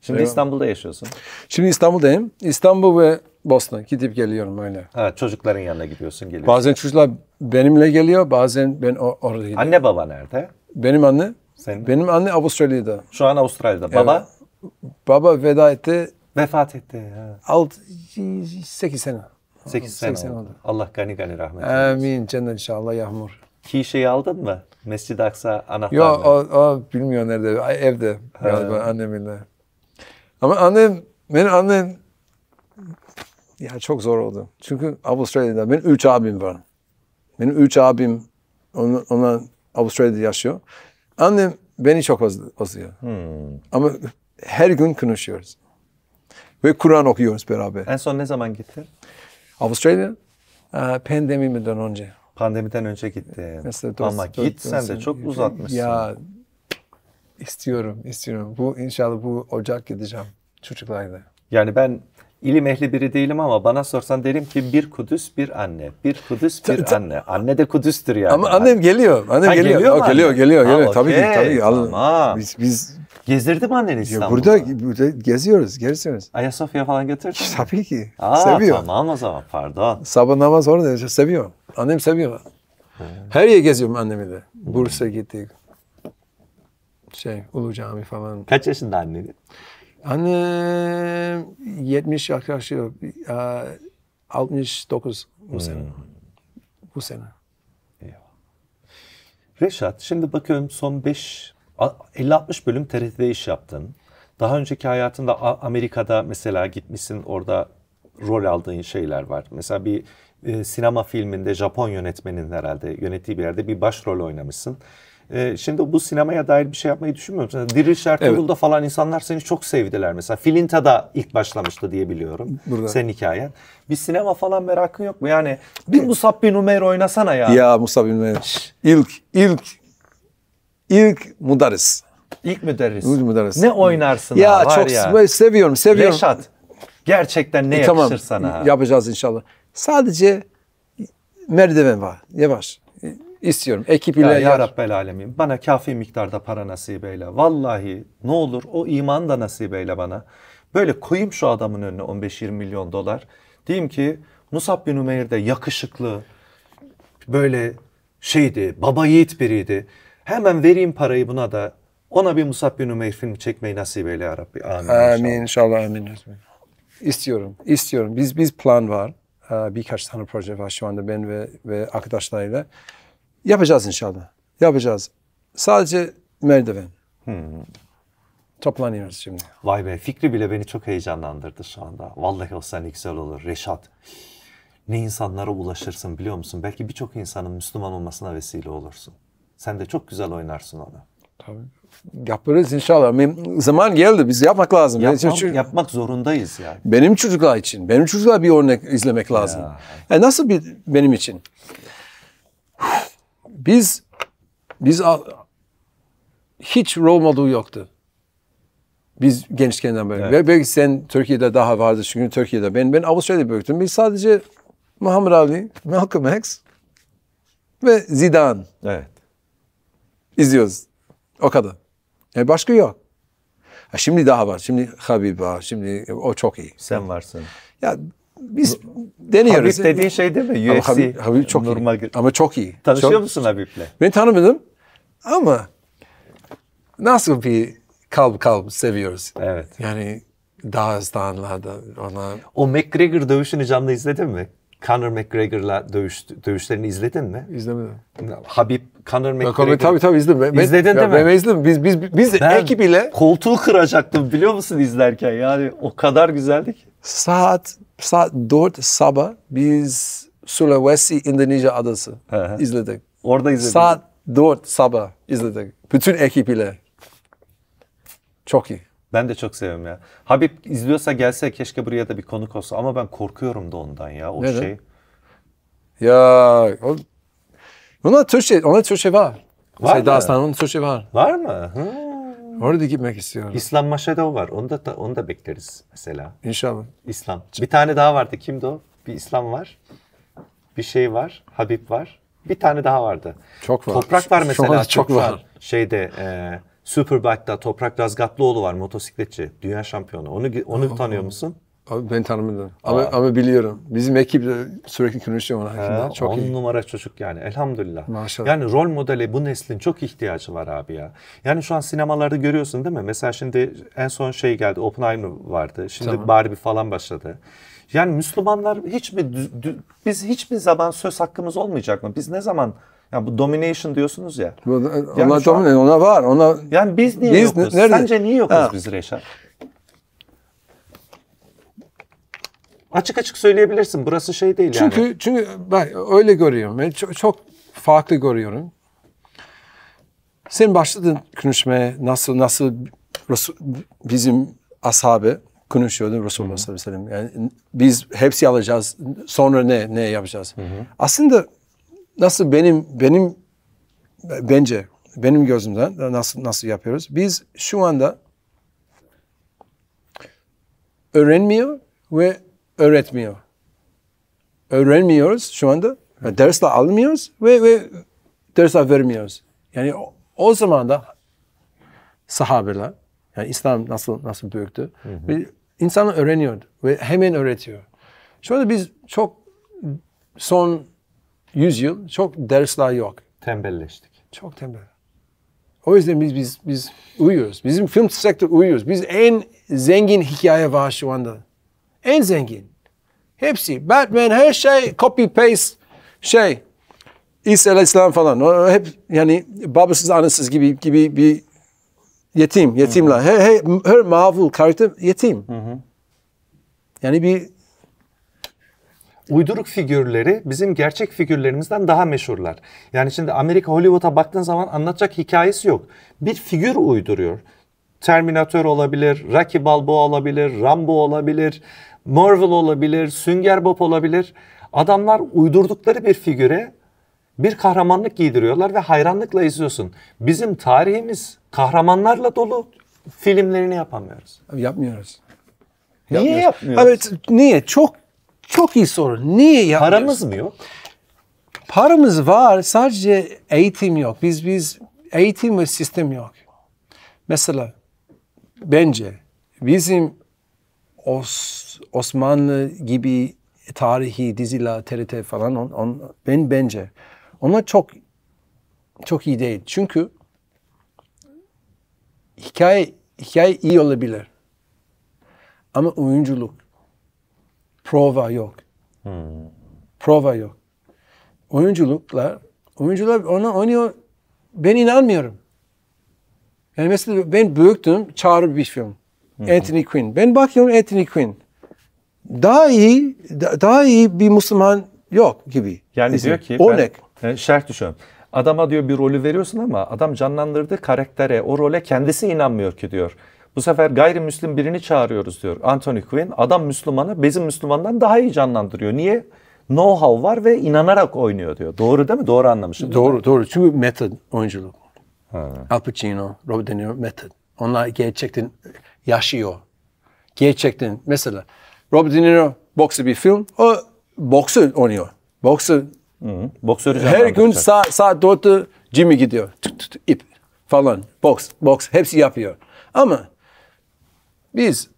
Şimdi Eyvallah. İstanbul'da yaşıyorsun. Şimdi İstanbul'dayım. İstanbul ve Bosna gidip geliyorum öyle. Ha, çocukların yanına gidiyorsun geliyorsun. Bazen çocuklar benimle geliyor bazen ben or- orada gidiyorum. Anne baba nerede? Benim anne? Senin? Benim anne Avustralya'da. Şu an Avustralya'da. Baba? Evet. Baba veda etti. Vefat etti. Ha. Alt, 8 sene. 8 sene, 8 sene oldu. oldu. Allah gani gani rahmet eylesin. Amin. Cennet inşallah yağmur. Ki aldın mı? mescid Aksa anahtarını. Yok o, o bilmiyor nerede. Evde galiba ha. anneminle. Ama annem, benim annem ya çok zor oldu. Çünkü Avustralya'da benim üç abim var. Benim üç abim onlar, onlar Avustralya'da yaşıyor. Annem beni çok özlüyor. Hmm. Ama her gün konuşuyoruz. Ve Kur'an okuyoruz beraber. En son ne zaman gittin? Avustralya e, pandemiden önce. Pandemiden önce gitti. Ama git de çok uzatmışsın. Ya istiyorum, istiyorum. Bu inşallah bu Ocak gideceğim çocuklarla. Yani ben ilim ehli biri değilim ama bana sorsan derim ki bir Kudüs bir anne. Bir Kudüs bir anne. Anne de Kudüs'tür yani. Ama annem geliyor. Annem ha, geliyor. Geliyor, o, geliyor, geliyor, geliyor. Ha, tabii okay, tabii. Tamam. Biz, biz Gezdirdi mi annen İstanbul'da? Burada, burada geziyoruz, geziyoruz. Ayasofya falan götürdün mü? Tabii ki. Aa, seviyor. Tamam o zaman pardon. Sabah namaz orada seviyor. Annem seviyor. Hmm. Her yere geziyorum annemi de. Hmm. Bursa gittik. Şey, Ulu Cami falan. Kaç yaşında annenin? Annem 70 yaklaşıyor. 69 bu sene. Hmm. Bu sene. Eyvallah. Reşat şimdi bakıyorum son 5 50-60 bölüm TRT'de iş yaptın. Daha önceki hayatında Amerika'da mesela gitmişsin orada rol aldığın şeyler var. Mesela bir e, sinema filminde Japon yönetmenin herhalde yönettiği bir yerde bir başrol oynamışsın. Ee, şimdi bu sinemaya dair bir şey yapmayı düşünmüyor musun? Diriliş Ertuğrul'da evet. falan insanlar seni çok sevdiler mesela. Filinta da ilk başlamıştı diye biliyorum Burada. senin hikayen. Bir sinema falan merakın yok mu? Yani bir Musab bin Umer oynasana ya. Ya Musab bin Umer. İlk, ilk, ilk Mudaris. İlk müderris. İlk müderris. Ne oynarsın ya, ha, çok ya. seviyorum, seviyorum. Reşat. Gerçekten ne e, yakışır tamam, sana. Yapacağız inşallah. Sadece merdiven var. Yavaş istiyorum. Ekip ile ya, ya Rabbel Alemin bana kafi miktarda para nasip eyle. Vallahi ne olur o iman da nasip eyle bana. Böyle koyayım şu adamın önüne 15-20 milyon dolar. Diyeyim ki Musab bin Umeyr de yakışıklı böyle şeydi baba yiğit biriydi. Hemen vereyim parayı buna da ona bir Musab bin Umeyr filmi çekmeyi nasip eyle ya Rabbi. Amin. Amin inşallah. Amin. İstiyorum. istiyorum. Biz biz plan var. Ee, birkaç tane proje var şu anda ben ve, ve arkadaşlarıyla. Yapacağız inşallah. Yapacağız. Sadece merdiven. Hmm. Toplanıyoruz şimdi. Vay be fikri bile beni çok heyecanlandırdı şu anda. Vallahi o ne güzel olur Reşat. Ne insanlara ulaşırsın biliyor musun? Belki birçok insanın Müslüman olmasına vesile olursun. Sen de çok güzel oynarsın onu. Tabii. Yaparız inşallah. zaman geldi. Biz yapmak lazım. Yapmam, çünkü, yapmak zorundayız yani. Benim çocuklar için. Benim çocuklar bir örnek izlemek lazım. Ya. E, yani nasıl bir benim için? Biz biz hiç rol model yoktu. Biz gençkenden beri. Evet. Ve belki sen Türkiye'de daha vardı çünkü Türkiye'de ben ben Avustralya'da büyüktüm. Biz sadece Muhammed Ali, Malcolm X ve Zidane. Evet. İzliyoruz. O kadar. Yani e, başka yok. Ha e, şimdi daha var. Şimdi Habib var. Şimdi e, o çok iyi. Sen varsın. Ya biz deniyoruz. Habib dediğin şey değil mi? UFC. Ama Habib, Habib çok Nurma... iyi. Ama çok iyi. Tanışıyor çok... musun Habib'le? Ben tanımadım ama nasıl bir kalp kalp seviyoruz. Evet. Yani Dağıstanlarda ona... O McGregor dövüşünü canlı izledin mi? Conor McGregor'la dövüş, dövüşlerini izledin mi? İzlemedim. Habib, Conor McGregor. Tabii tabii izledim. Ben, İzledin değil mi? Ben izledim. Biz, biz, biz ben ekip ile... koltuğu kıracaktım biliyor musun izlerken yani o kadar güzeldi ki. Saat saat 4 sabah biz Sulawesi Indonesia adası Aha. izledik. Orada izledik. Saat 4 sabah izledik. Bütün ekip ile. Çok iyi. Ben de çok seviyorum ya. Habib izliyorsa gelse keşke buraya da bir konuk olsa ama ben korkuyorum da ondan ya o Neden? şey. Ya o, ona Türkçe, ona Türkçe var. Var Seda mı? Aslan'ın Türkçe var. Var mı? Hı. Orada gitmek istiyorum. İslam Maşadov var. Onu da onu da bekleriz mesela. İnşallah. İslam. Bir tane daha vardı. Kimdi o? Bir İslam var. Bir şey var. Habib var. Bir tane daha vardı. Çok var. Toprak var mesela. Çok, çok var. var. Şeyde e, Superbike'da Toprak Razgatlıoğlu var motosikletçi. Dünya şampiyonu. Onu onu oh, tanıyor musun? Abi ben tanımıyorum. Ama, ama biliyorum. Bizim ekip de sürekli konuşuyor onun hakkında. Ee, çok on iyi. numara çocuk yani elhamdülillah. Maşallah. Yani rol modeli bu neslin çok ihtiyacı var abi ya. Yani şu an sinemalarda görüyorsun değil mi? Mesela şimdi en son şey geldi Oppenheimer vardı. Şimdi tamam. Barbie falan başladı. Yani Müslümanlar hiçbir biz hiçbir zaman söz hakkımız olmayacak mı? Biz ne zaman ya bu domination diyorsunuz ya. Bu, yani ona domine, an, ona var. Ona Yani biz niye biz yokuz? Nerede? Sence niye yokuz ha. biz Reşat? Açık açık söyleyebilirsin. Burası şey değil çünkü, yani. Çünkü ben öyle görüyorum. Ben çok, çok farklı görüyorum. Sen başladın konuşmaya nasıl nasıl Resul, bizim ashabı konuşuyordu Resulullah sallallahu aleyhi ve sellem. Yani biz hepsi alacağız. Sonra ne ne yapacağız? Hı hı. Aslında nasıl benim benim bence benim gözümden nasıl nasıl yapıyoruz? Biz şu anda öğrenmiyor ve öğretmiyor. Öğrenmiyoruz şu anda. Yani dersler almıyoruz ve, ve dersler vermiyoruz. Yani o, o zaman da sahabeler, yani İslam nasıl nasıl büyüktü. Hı hı. Ve öğreniyordu ve hemen öğretiyor. Şu anda biz çok son yüzyıl çok dersler yok. Tembelleştik. Çok tembel. O yüzden biz biz biz uyuyoruz. Bizim film sektörü uyuyoruz. Biz en zengin hikaye var şu anda. En zengin. Hepsi. Batman her şey copy paste şey. İsa Aleyhisselam falan. Hep yani babasız anasız gibi gibi bir yetim. Yetimler. Her, her, her Marvel karakter yetim. Hı hı. Yani bir uyduruk figürleri bizim gerçek figürlerimizden daha meşhurlar. Yani şimdi Amerika Hollywood'a baktığın zaman anlatacak hikayesi yok. Bir figür uyduruyor. Terminator olabilir, Rocky Balboa olabilir, Rambo olabilir, Marvel olabilir, Sünger Bob olabilir. Adamlar uydurdukları bir figüre bir kahramanlık giydiriyorlar ve hayranlıkla izliyorsun. Bizim tarihimiz kahramanlarla dolu filmlerini yapamıyoruz. yapmıyoruz. Niye yapmıyoruz? Evet, niye? Çok çok iyi soru. Niye yapmıyoruz? Paramız mı yok? Paramız var sadece eğitim yok. Biz biz eğitim ve sistem yok. Mesela bence bizim Os, Osmanlı gibi tarihi diziler, TRT falan on, on, ben bence ona çok çok iyi değil. Çünkü hikaye hikaye iyi olabilir. Ama oyunculuk prova yok. Hmm. Prova yok. Oyunculuklar oyuncular ona oynuyor. Ben inanmıyorum. Yani mesela ben büyüktüm Çağrı bir film. Hı-hı. Anthony Quinn. Ben bakıyorum Anthony Quinn. Daha iyi daha iyi bir Müslüman yok gibi. Yani Bizim. diyor ki Örnek. ben e, şerh düşüyorum. Adama diyor bir rolü veriyorsun ama adam canlandırdığı karaktere, o role kendisi inanmıyor ki diyor. Bu sefer gayrimüslim birini çağırıyoruz diyor Anthony Quinn. Adam Müslümanı bizim Müslümandan daha iyi canlandırıyor. Niye? Know-how var ve inanarak oynuyor diyor. Doğru değil mi? Doğru anlamışım. Doğru, doğru. Çünkü method oyunculuk. Ha. Al Pacino, Robert De Niro, Method. Onlar gerçekten yaşıyor. Gerçekten mesela Robert De Niro boksu bir film. O boksu oynuyor. Boksu Hı, boksörü Her gün saat saat 4'te Jimmy gidiyor. tık tık, ip falan. Boks, boks hepsi yapıyor. Ama biz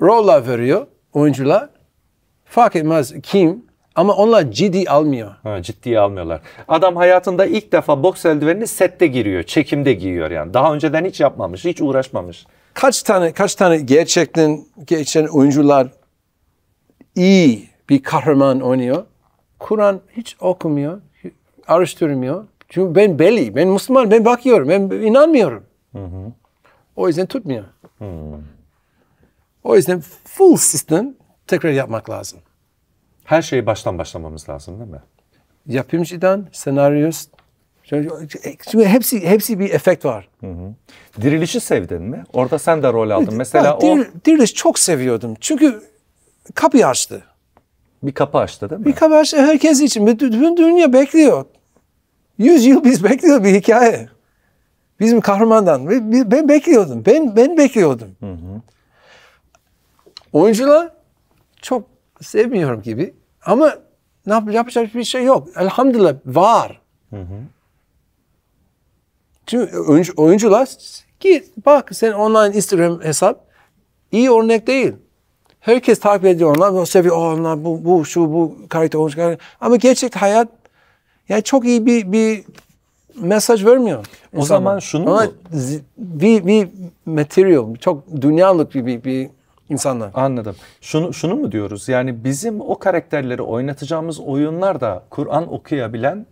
roller veriyor oyuncular. Fark etmez kim ama onlar ciddi almıyor. Ha, ciddiye almıyorlar. Adam hayatında ilk defa boks eldivenini sette giriyor. Çekimde giyiyor yani. Daha önceden hiç yapmamış, hiç uğraşmamış. Kaç tane kaç tane gerçekten geçen oyuncular iyi bir kahraman oynuyor. Kur'an hiç okumuyor, araştırmıyor. Çünkü ben belli, ben Müslüman, ben bakıyorum, ben inanmıyorum. Hı hı. O yüzden tutmuyor. Hı. O yüzden full sistem tekrar yapmak lazım her şeyi baştan başlamamız lazım değil mi? Yapımcıdan, senaryos, çünkü hepsi hepsi bir efekt var. Hı hı. Dirilişi sevdin mi? Orada sen de rol aldın. Mesela ya, dir, o Diriliş çok seviyordum. Çünkü kapı açtı. Bir kapı açtı değil mi? Bir kapı açtı herkes için. Bütün dünya bekliyor. Yüz yıl biz bekliyor bir hikaye. Bizim kahramandan. Ben bekliyordum. Ben ben bekliyordum. Hı hı. Oyuncular çok sevmiyorum gibi. Ama ne yap yapacak bir şey yok. Elhamdülillah var. Hı hı. Şimdi oyuncular ki bak sen online Instagram hesap iyi örnek değil. Herkes takip ediyor onlar. O seviyor onlar bu, bu şu bu karakter olmuş. Karakter. Ama gerçek hayat yani çok iyi bir bir mesaj vermiyor. O insanlar. zaman şunu Ona mu? bir bir material çok dünyalık bir bir, bir insanlar. Anladım. Şunu şunu mu diyoruz? Yani bizim o karakterleri oynatacağımız oyunlar da Kur'an okuyabilen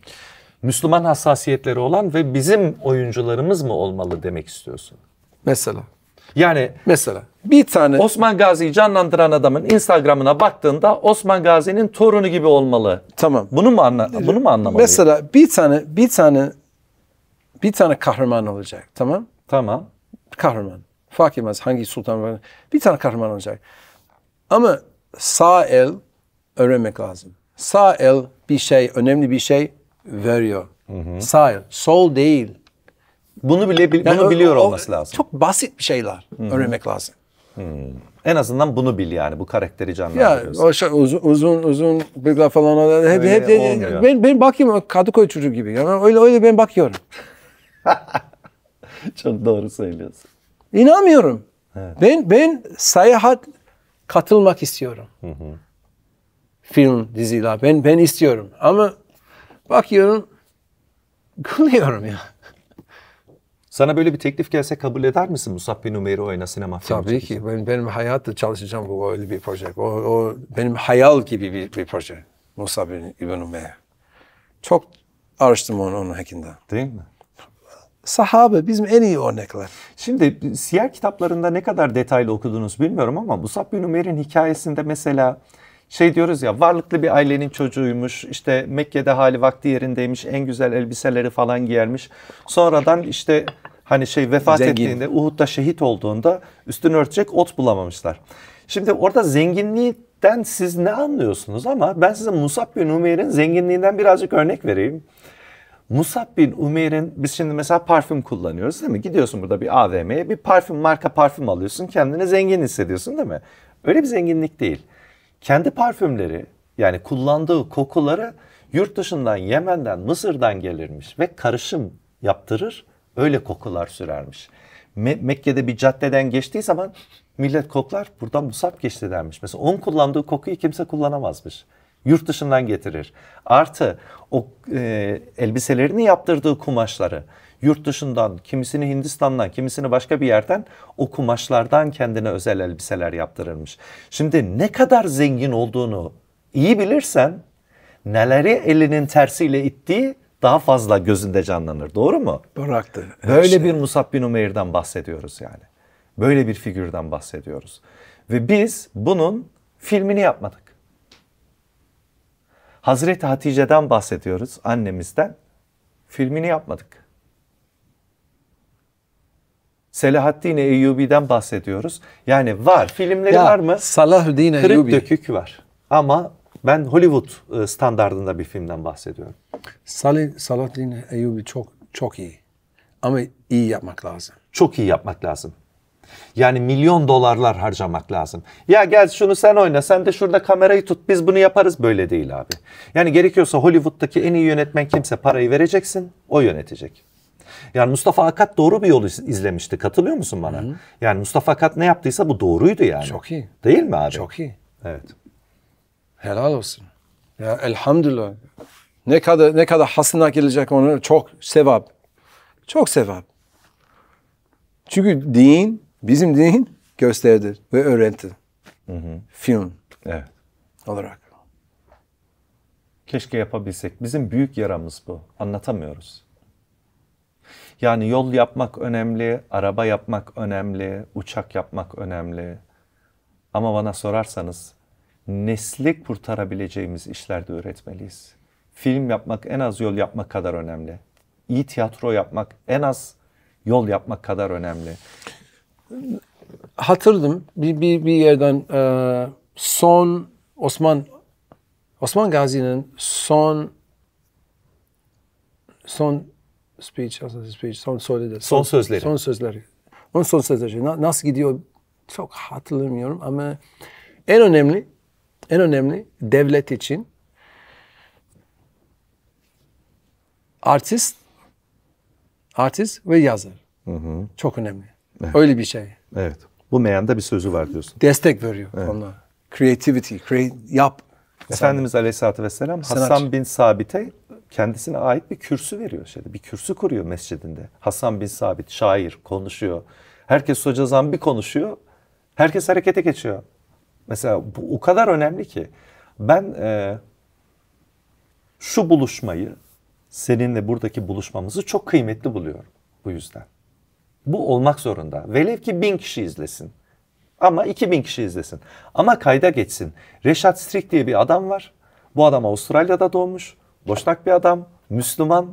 Müslüman hassasiyetleri olan ve bizim oyuncularımız mı olmalı demek istiyorsun? Mesela. Yani mesela bir tane Osman Gazi'yi canlandıran adamın Instagram'ına baktığında Osman Gazi'nin torunu gibi olmalı. Tamam. Bunu mu anla bunu mu anlamalıyım? Mesela bir tane bir tane bir tane kahraman olacak. Tamam? Tamam. Kahraman. Fark etmez hangi sultan var. Bir tane kahraman olacak. Ama sağ el öğrenmek lazım. Sağ el bir şey, önemli bir şey veriyor. Hı hı. Sağ el. Sol değil. Bunu bile bil, yani bunu biliyor o, olması lazım. Çok basit bir şeyler hı hı. öğrenmek lazım. Hı. En azından bunu bil yani bu karakteri canlandırıyorsun. Ya o şey, uzun uzun uzun bilgiler falan hep öyle hep, hep ben ben bakayım Kadıköy çocuğu gibi. Yani öyle öyle ben bakıyorum. [LAUGHS] Çok doğru söylüyorsun. İnanmıyorum. Evet. Ben ben seyahat katılmak istiyorum. Hı hı. Film, diziler. Ben ben istiyorum. Ama bakıyorum [LAUGHS] kılıyorum ya. Sana böyle bir teklif gelse kabul eder misin Musab bin Umer'i oyna sinema filmi? Tabii ki. Ben, benim hayatta çalışacağım bu öyle bir proje. O, o benim hayal gibi bir, bir proje. Musab bin, bin Çok araştırdım onu, onun hakkında. Değil mi? sahabe bizim en iyi örnekler. Şimdi siyer kitaplarında ne kadar detaylı okudunuz bilmiyorum ama Musab bin Ümer'in hikayesinde mesela şey diyoruz ya varlıklı bir ailenin çocuğuymuş işte Mekke'de hali vakti yerindeymiş en güzel elbiseleri falan giyermiş. Sonradan işte hani şey vefat Zengin. ettiğinde Uhud'da şehit olduğunda üstünü örtecek ot bulamamışlar. Şimdi orada zenginlikten siz ne anlıyorsunuz ama ben size Musab bin Umeyr'in zenginliğinden birazcık örnek vereyim. Musab bin Umeyr'in biz şimdi mesela parfüm kullanıyoruz değil mi? Gidiyorsun burada bir AVM'ye bir parfüm marka parfüm alıyorsun kendini zengin hissediyorsun değil mi? Öyle bir zenginlik değil. Kendi parfümleri yani kullandığı kokuları yurt dışından Yemen'den Mısır'dan gelirmiş ve karışım yaptırır öyle kokular sürermiş. Me- Mekke'de bir caddeden geçtiği zaman millet koklar buradan Musab geçti dermiş. Mesela onun kullandığı kokuyu kimse kullanamazmış. Yurt dışından getirir. Artı o e, elbiselerini yaptırdığı kumaşları yurt dışından, kimisini Hindistan'dan, kimisini başka bir yerden o kumaşlardan kendine özel elbiseler yaptırılmış. Şimdi ne kadar zengin olduğunu iyi bilirsen neleri elinin tersiyle ittiği daha fazla gözünde canlanır. Doğru mu? Bıraktı. Böyle işte. bir Musab bin Umeyr'den bahsediyoruz yani. Böyle bir figürden bahsediyoruz. Ve biz bunun filmini yapmadık. Hazreti Hatice'den bahsediyoruz annemizden. Filmini yapmadık. Selahaddin Eyyubi'den bahsediyoruz. Yani var filmleri ya, var mı? Salahuddin Eyyubi. Kırık dökük var. Ama ben Hollywood e, standartında bir filmden bahsediyorum. Salih, Salahuddin Eyyubi çok çok iyi. Ama iyi yapmak lazım. Çok iyi yapmak lazım. Yani milyon dolarlar harcamak lazım. Ya gel şunu sen oyna sen de şurada kamerayı tut biz bunu yaparız böyle değil abi. Yani gerekiyorsa Hollywood'daki en iyi yönetmen kimse parayı vereceksin o yönetecek. Yani Mustafa Akat doğru bir yol izlemişti. Katılıyor musun bana? Hı. Yani Mustafa Akat ne yaptıysa bu doğruydu yani. Çok iyi. Değil mi abi? Çok iyi. Evet. Helal olsun. Ya elhamdülillah. Ne kadar ne kadar hasına gelecek onu çok sevap. Çok sevap. Çünkü din Bizim din gösterdi ve öğretti Hı hı. Film. Evet. Olarak. Keşke yapabilsek. Bizim büyük yaramız bu. Anlatamıyoruz. Yani yol yapmak önemli, araba yapmak önemli, uçak yapmak önemli. Ama bana sorarsanız nesli kurtarabileceğimiz işlerde öğretmeliyiz. Film yapmak en az yol yapmak kadar önemli. İyi tiyatro yapmak en az yol yapmak kadar önemli hatırladım bir, bir, bir yerden e, son Osman Osman Gazi'nin son son speech, speech son söyledi. Son, sözleri. Son sözleri. Onun son sözleri. Na, nasıl gidiyor çok hatırlamıyorum ama en önemli en önemli devlet için artist artist ve yazar. Hı hı. Çok önemli. Evet. Öyle bir şey. Evet. Bu meyanda bir sözü var diyorsun. Destek veriyor evet. ona. Creativity, create, yap. Efendimiz Sen, Aleyhisselatü Vesselam Sanat. Hasan bin Sabit'e kendisine ait bir kürsü veriyor. Şeyde, bir kürsü kuruyor mescidinde. Hasan bin Sabit şair, konuşuyor. Herkes hoca zambi konuşuyor. Herkes harekete geçiyor. Mesela bu o kadar önemli ki. Ben e, şu buluşmayı, seninle buradaki buluşmamızı çok kıymetli buluyorum bu yüzden. Bu olmak zorunda. Velev ki bin kişi izlesin. Ama 2000 kişi izlesin. Ama kayda geçsin. Reşat Strick diye bir adam var. Bu adam Avustralya'da doğmuş. Boşnak bir adam. Müslüman.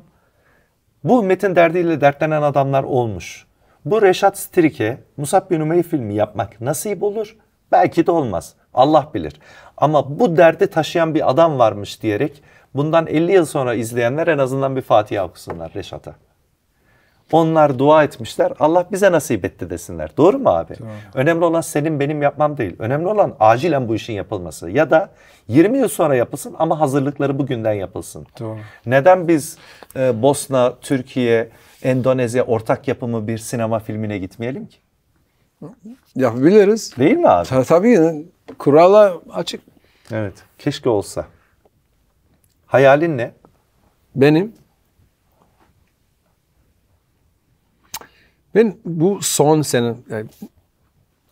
Bu ümmetin derdiyle dertlenen adamlar olmuş. Bu Reşat Strick'e Musab bin Ümeyr filmi yapmak nasip olur. Belki de olmaz. Allah bilir. Ama bu derdi taşıyan bir adam varmış diyerek bundan 50 yıl sonra izleyenler en azından bir Fatiha okusunlar Reşat'a. Onlar dua etmişler. Allah bize nasip etti desinler. Doğru mu abi? Doğru. Önemli olan senin benim yapmam değil. Önemli olan acilen bu işin yapılması. Ya da 20 yıl sonra yapılsın ama hazırlıkları bugünden yapılsın. Doğru. Neden biz e, Bosna, Türkiye, Endonezya ortak yapımı bir sinema filmine gitmeyelim ki? Yapabiliriz. Değil mi abi? Ta- tabii. Kurala açık. Evet. Keşke olsa. Hayalin ne? Benim Ben bu son sene e,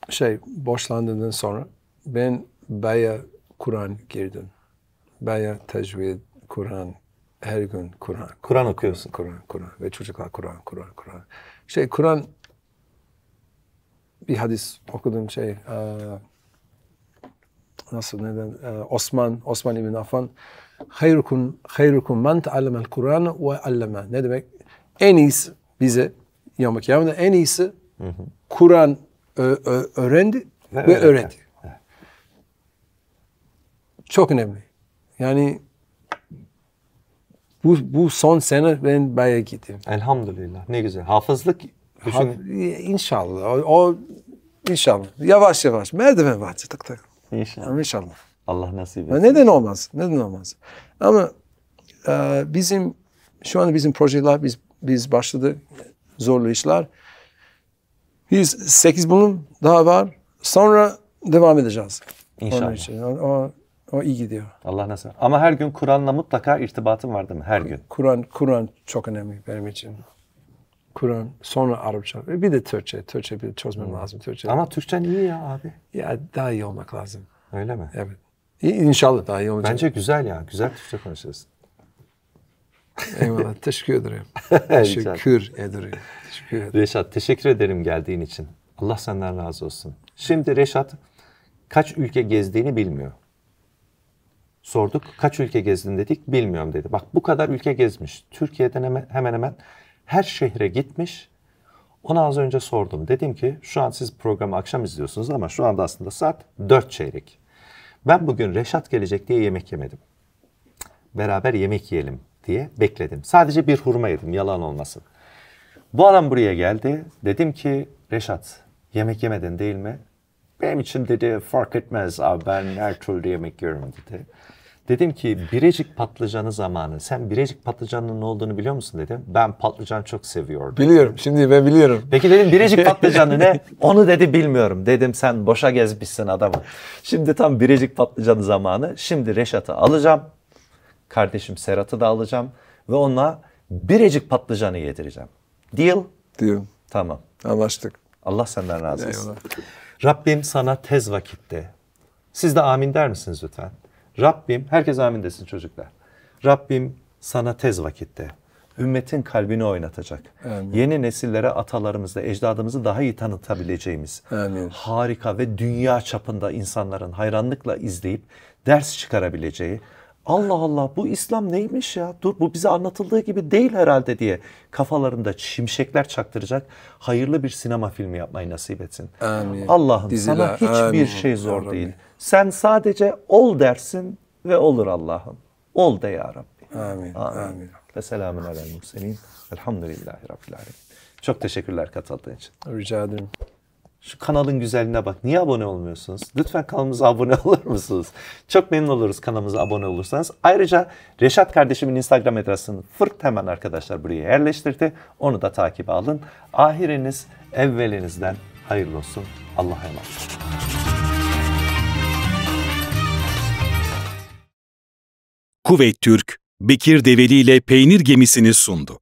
şey başlandığından sonra ben baya Kur'an girdim. Baya tecvid, Kur'an, her gün Kur'an. Kur'an okuyorsun. Kur'an, Kur'an ve çocuklar Kur'an, Kur'an, Kur'an. Şey Kur'an bir hadis okudum şey e, nasıl neden e, Osman Osman ibn Affan hayrukum hayrukum man ta'allama el Kur'an ve allama. Ne demek? En iyisi bize Yevme Kıyamet'in en iyisi Kur'an öğrendi ve, öğretti. Çok önemli. Yani bu, bu son sene ben bayağı gittim. Elhamdülillah. Ne güzel. Hafızlık düşün. Ha, inşallah. O, o inşallah. Yavaş yavaş. Merdiven var. Tık tık. İnşallah. Yani inşallah. Allah nasip etsin. Neden olmaz? Neden olmaz? Ama e, bizim şu an bizim projeler biz biz başladık. Zorlu zorlayışlar. 8 bölüm daha var. Sonra devam edeceğiz. İnşallah. O, o, o iyi gidiyor. Allah nasip. Ama her gün Kur'an'la mutlaka irtibatın var değil mi? Her gün. Kur'an Kur'an çok önemli benim için. Kur'an, sonra Arapça. E, bir de Türkçe. Türkçe bir çözmem hmm. lazım. Türkçe. Ama Türkçen iyi ya abi. Ya daha iyi olmak lazım. Öyle mi? Evet. İnşallah daha iyi olacak. Bence güzel ya. Güzel Türkçe konuşuyorsun. Eyvallah. Teşekkür [LAUGHS] ederim. teşekkür ederim. Teşekkür ederim. Reşat teşekkür ederim geldiğin için. Allah senden razı olsun. Şimdi Reşat kaç ülke gezdiğini bilmiyor. Sorduk kaç ülke gezdin dedik bilmiyorum dedi. Bak bu kadar ülke gezmiş. Türkiye'den hemen hemen, her şehre gitmiş. Ona az önce sordum. Dedim ki şu an siz programı akşam izliyorsunuz ama şu anda aslında saat dört çeyrek. Ben bugün Reşat gelecek diye yemek yemedim. Beraber yemek yiyelim diye bekledim. Sadece bir hurma yedim yalan olmasın. Bu adam buraya geldi. Dedim ki Reşat yemek yemedin değil mi? Benim için dedi fark etmez abi ben her türlü yemek yiyorum dedi. Dedim ki Birecik patlıcanı zamanı. Sen Birecik patlıcanının ne olduğunu biliyor musun dedim. Ben patlıcan çok seviyordum. Biliyorum şimdi ben biliyorum. Peki dedim Birecik [LAUGHS] patlıcanı ne? Onu dedi bilmiyorum. Dedim sen boşa gezmişsin adamı. Şimdi tam Birecik patlıcanı zamanı. Şimdi Reşat'ı alacağım kardeşim Serhat'ı da alacağım ve ona birecik patlıcanı yedireceğim. Deal? Deal. Tamam. Anlaştık. Allah senden razı olsun. Rabbim sana tez vakitte. Siz de amin der misiniz lütfen? Rabbim, herkes amin desin çocuklar. Rabbim sana tez vakitte ümmetin kalbini oynatacak. Amin. Yeni nesillere atalarımızı, ecdadımızı daha iyi tanıtabileceğimiz. Amin. Harika ve dünya çapında insanların hayranlıkla izleyip ders çıkarabileceği Allah Allah bu İslam neymiş ya? Dur bu bize anlatıldığı gibi değil herhalde diye kafalarında şimşekler çaktıracak hayırlı bir sinema filmi yapmayı nasip etsin. Allah'ım sana hiçbir Amin. şey zor değil. Sen sadece ol dersin ve olur Allah'ım. Ol de ya Rabbi. Amin. Amin. Amin. Ve selamun alel murselin. Elhamdülillahi Rabbil alemin. Çok teşekkürler katıldığın için. Rica ederim. Şu kanalın güzelliğine bak. Niye abone olmuyorsunuz? Lütfen kanalımıza [LAUGHS] abone olur musunuz? Çok memnun oluruz kanalımıza abone olursanız. Ayrıca Reşat kardeşimin Instagram adresini fırt hemen arkadaşlar buraya yerleştirdi. Onu da takip alın. Ahiriniz evvelinizden hayırlı olsun. Allah'a emanet olun. Türk, Bekir Develi ile peynir gemisini sundu.